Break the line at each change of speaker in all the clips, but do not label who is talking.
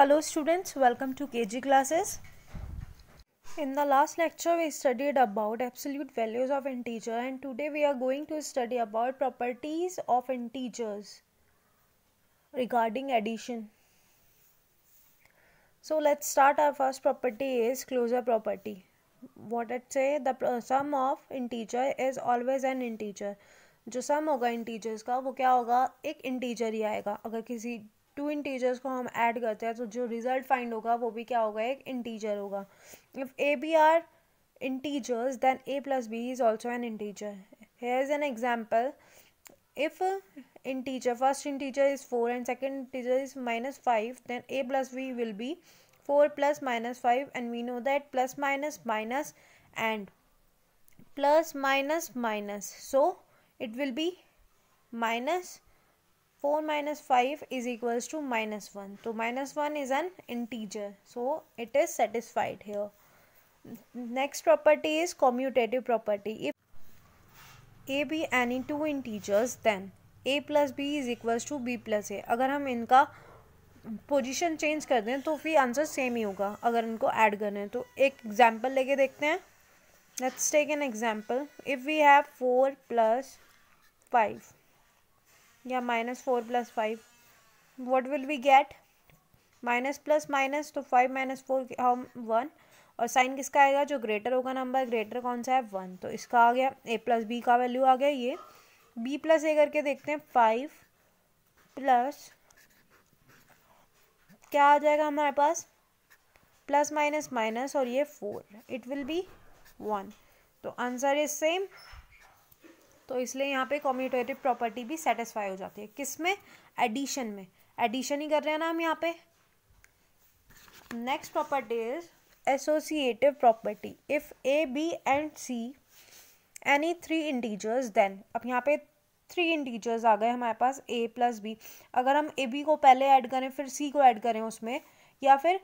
Hello students, welcome to KG classes. In the last lecture we studied about absolute values of integer and today we are going to study about properties of integers regarding addition. So let's start our first property is closure property. What it say the sum of integer is always an integer. जो सम होगा integers का वो क्या होगा एक integer ही आएगा अगर किसी टू इंटीजर्स को हम ऐड करते हैं तो जो रिजल्ट फाइंड होगा वो भी क्या होगा एक इंटीजर होगा if A B are integers then A plus B is also an integer here is an example if integer first integer is four and second integer is minus five then A plus B will be four plus minus five and we know that plus minus minus and plus minus minus so it will be minus four minus five is equals to minus one तो minus one is an integer so it is satisfied here next property is commutative property if A B any two integers then A plus B is equals to B plus A अगर हम इनका position change कर दें तो फिर answer same ही होगा अगर इनको ऐड करें तो एक एग्जाम्पल लेके देखते हैं let's take an example if we have four plus five या minus four plus five what will we get minus plus minus तो फाइव माइनस फोर हम वन और साइन किसका आएगा जो ग्रेटर होगा नंबर ग्रेटर कौन सा है वन तो इसका आ गया ए प्लस बी का वैल्यू आ गया ये बी प्लस ए करके देखते हैं फाइव प्लस क्या आ जाएगा हमारे पास प्लस माइनस माइनस और ये four it will be one तो आंसर इज सेम तो इसलिए यहाँ पे कॉम्यूटेटिव प्रॉपर्टी भी सेटिस्फाई हो जाती है किस में एडिशन में एडिशन ही कर रहे हैं ना हम यहाँ पे next property is associative property if A B and C any three integers then अब यहाँ पे थ्री इंटीजर्स आ गए हमारे पास ए प्लस बी अगर हम ए बी को पहले ऐड करें फिर सी को ऐड करें उसमें या फिर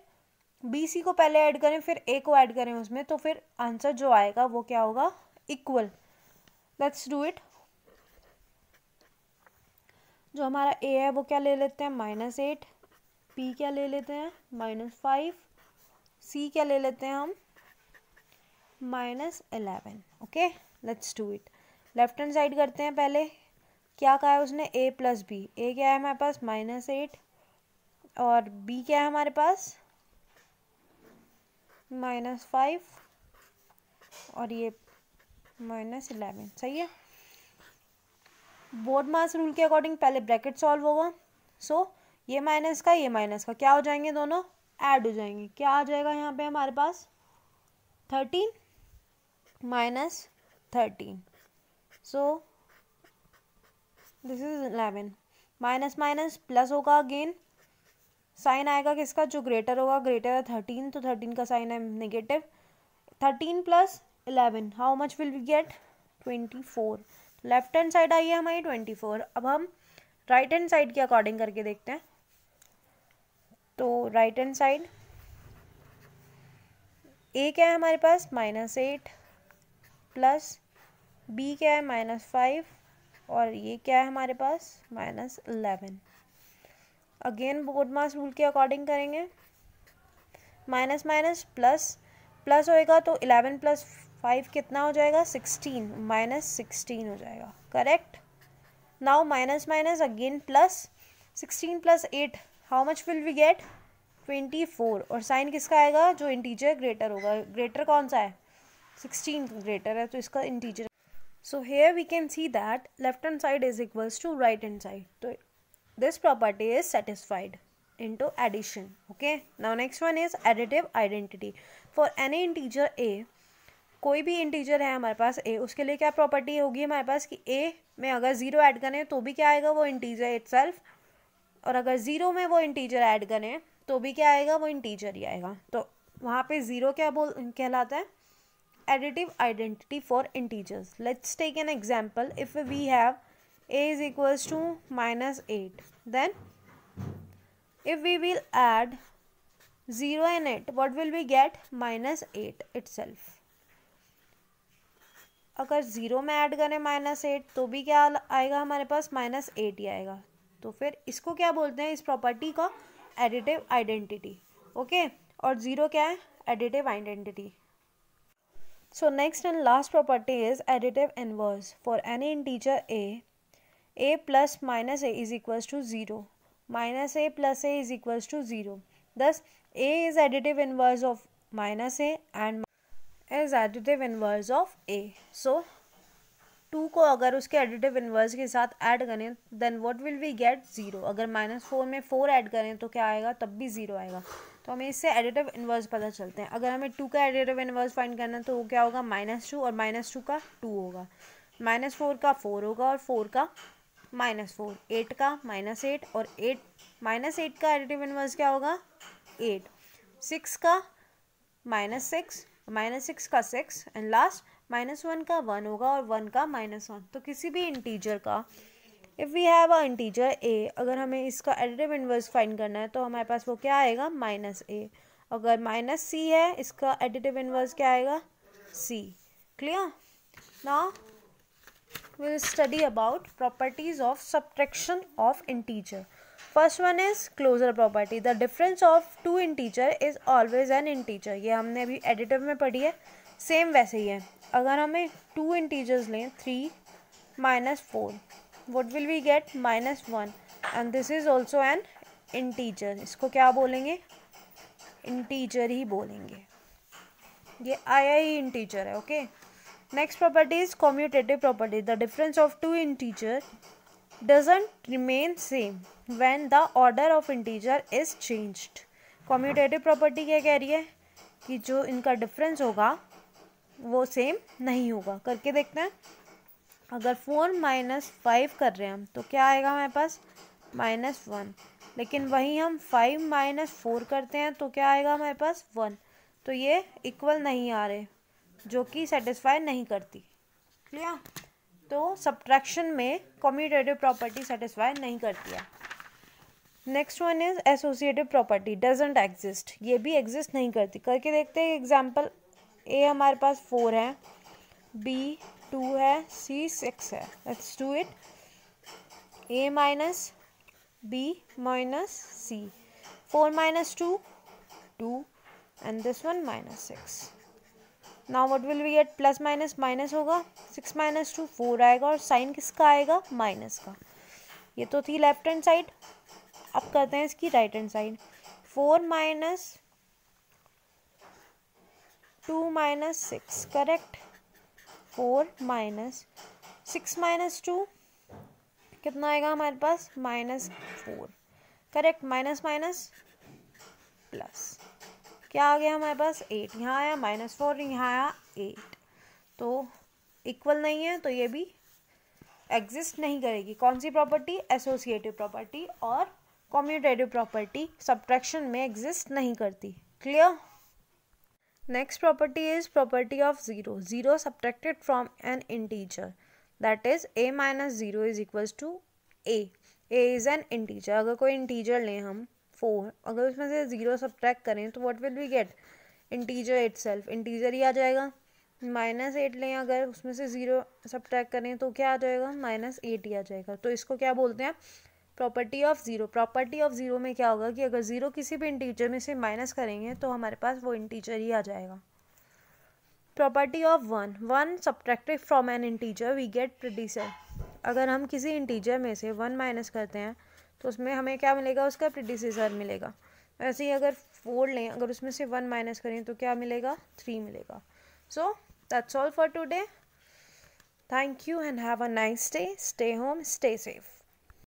बी सी को पहले ऐड करें फिर ए को ऐड करें उसमें तो फिर आंसर जो आएगा वो क्या होगा इक्वल लेट्स डू इट जो हमारा ए है वो क्या ले लेते हैं माइनस एट पी क्या ले लेते हैं माइनस फाइव सी क्या ले लेते हैं हम minus eleven okay let's do it left hand side करते हैं पहले क्या कहा है उसने ए प्लस बी ए क्या है हमारे पास माइनस एट और बी क्या है हमारे पास माइनस फाइव और ये माइनस इलेवन सही है बोर्ड मास रूल के अकॉर्डिंग पहले ब्रैकेट सॉल्व होगा सो ये माइनस का ये माइनस का क्या हो जाएंगे दोनों ऐड हो जाएंगे क्या आ जाएगा यहाँ पे हमारे पास thirteen minus thirteen so this is eleven minus minus plus होगा अगेन साइन आएगा किसका जो ग्रेटर होगा ग्रेटर है थर्टीन तो थर्टीन का साइन है negative thirteen plus eleven how much will we get twenty four left hand side आई है हमारी ट्वेंटी फोर अब हम राइट हैंड साइड के अकॉर्डिंग करके देखते हैं तो राइट हैंड साइड ए क्या है हमारे पास माइनस एट प्लस बी क्या है माइनस फाइव और ये क्या है हमारे पास minus eleven again BODMAS rule के अकॉर्डिंग करेंगे माइनस माइनस प्लस प्लस होएगा तो इलेवन प्लस फाइव कितना हो जाएगा सिक्सटीन माइनस सिक्सटीन हो जाएगा correct now minus minus again plus sixteen plus eight how much will we get twenty four और साइन किसका आएगा जो इंटीजर ग्रेटर होगा ग्रेटर कौन सा है सिक्सटीन ग्रेटर है तो इसका integer so here we can see that left hand side is equals to right hand side तो this property is satisfied in to addition okay now next one is additive identity for any integer A कोई भी integer है हमारे पास ए उसके लिए क्या property होगी हमारे पास कि ए में अगर ज़ीरो ऐड करें तो भी क्या आएगा वो इंटीजर इट और अगर ज़ीरो में वो इंटीजर ऐड करें तो भी क्या आएगा वो इंटीजर ही आएगा तो वहाँ पे ज़ीरो क्या बोल कहलाता है additive identity for integers let's take an example if we have A is equals to minus eight then if we will add zero and eight what will we get minus eight itself अगर zero में add करें minus eight तो भी क्या आएगा हमारे पास minus eight ही आएगा तो फिर इसको क्या बोलते हैं इस प्रॉपर्टी का एडिटिव आइडेंटिटी ओके और ज़ीरो क्या है additive identity so next and last property is additive inverse for any integer A A plus minus A is equals to zero minus A plus A is equals to zero thus A is additive inverse of minus A and as additive inverse of A so two को अगर उसके additive inverse के साथ add करें then what will we gate zero अगर minus four में four add करें तो क्या आएगा तब भी ज़ीरो आएगा तो हमें इससे एडिटिव इन्वर्स पता चलते हैं अगर हमें टू का एडिटिव इन्वर्स फाइंड करना है तो वो क्या होगा माइनस टू और माइनस टू का टू होगा माइनस फोर का फोर होगा और फोर का माइनस फोर एट का माइनस एट और एट माइनस एट का एडिटिव इन्वर्स क्या होगा एट सिक्स का माइनस सिक्स माइनस सिक्स का six and last minus one का वन होगा और वन का माइनस वन तो किसी भी इंटीजर का if we have a integer A अगर हमें इसका एडिटिव इन्वर्स फाइंड करना है तो हमारे पास वो क्या आएगा माइनस ए अगर माइनस सी है इसका एडिटिव इन्वर्स क्या आएगा सी क्लियर ना will study about properties of subtraction of integer first one is closure property the difference of two integer is always an integer ये हमने अभी एडिटिव में पढ़ी है सेम वैसे ही है अगर हमें टू इन टीचर्स लें three minus four what will we get minus one and this is also an integer इसको क्या बोलेंगे इन टीचर ही बोलेंगे ये आई आई इन टीचर है okay next property is commutative property the difference of two integer doesn't remain same when the order of integer is changed commutative property क्या कह रही है कि जो इनका difference होगा वो सेम नहीं होगा करके देखते हैं अगर फोर माइनस फाइव कर रहे हैं हम तो क्या आएगा हमारे पास माइनस वन लेकिन वहीं हम फाइव माइनस फोर करते हैं तो क्या आएगा हमारे पास वन तो ये इक्वल नहीं आ रहे जो कि सेटिस्फाई नहीं करती क्लियर तो सब्ट्रैक्शन में कॉम्यूटेटिव प्रॉपर्टी सेटिस्फाई नहीं करती है next one is associative property doesn't exist ये भी एग्जिस्ट नहीं करती करके देखते हैं एग्जाम्पल ए हमारे पास फोर है बी टू है सी सिक्स है let's do it A minus B minus C four minus two two and this one minus six now what will we get plus minus minus होगा six minus two four आएगा और sign किसका आएगा minus का ये तो थी left hand side अब करते हैं इसकी right hand side four minus two minus six correct four minus six minus two कितना आएगा हमारे पास minus four correct minus minus plus क्या आ गया हमारे पास एट यहाँ आया माइनस फोर यहाँ आया एट तो इक्वल नहीं है तो ये भी एग्जिस्ट नहीं करेगी कौन सी प्रॉपर्टी एसोसिएटिव प्रॉपर्टी और कॉम्यूटेटिव प्रॉपर्टी सब्ट्रैक्शन में एग्जिस्ट नहीं करती clear next property is property of zero zero subtracted from an integer that is A minus zero is equals to A A is an integer अगर कोई integer लें हम four अगर उसमें से ज़ीरो सब करें तो what will we get integer itself integer ही आ जाएगा माइनस एट लें अगर उसमें से ज़ीरो सब करें तो क्या आ जाएगा माइनस एट ही आ जाएगा तो इसको क्या बोलते हैं property of zero property of zero में क्या होगा कि अगर ज़ीरो किसी भी इंटीजर में से माइनस करेंगे तो हमारे पास वो इंटीजर ही आ जाएगा property of one one subtracted from an integer we get predecessor अगर हम किसी इंटीजर में से वन माइनस करते हैं तो उसमें हमें क्या मिलेगा उसका प्रिडिसीजर मिलेगा वैसे ही अगर फोर लें अगर उसमें से वन माइनस करें तो क्या मिलेगा थ्री मिलेगा so that's all for today thank you and have a nice day stay home stay safe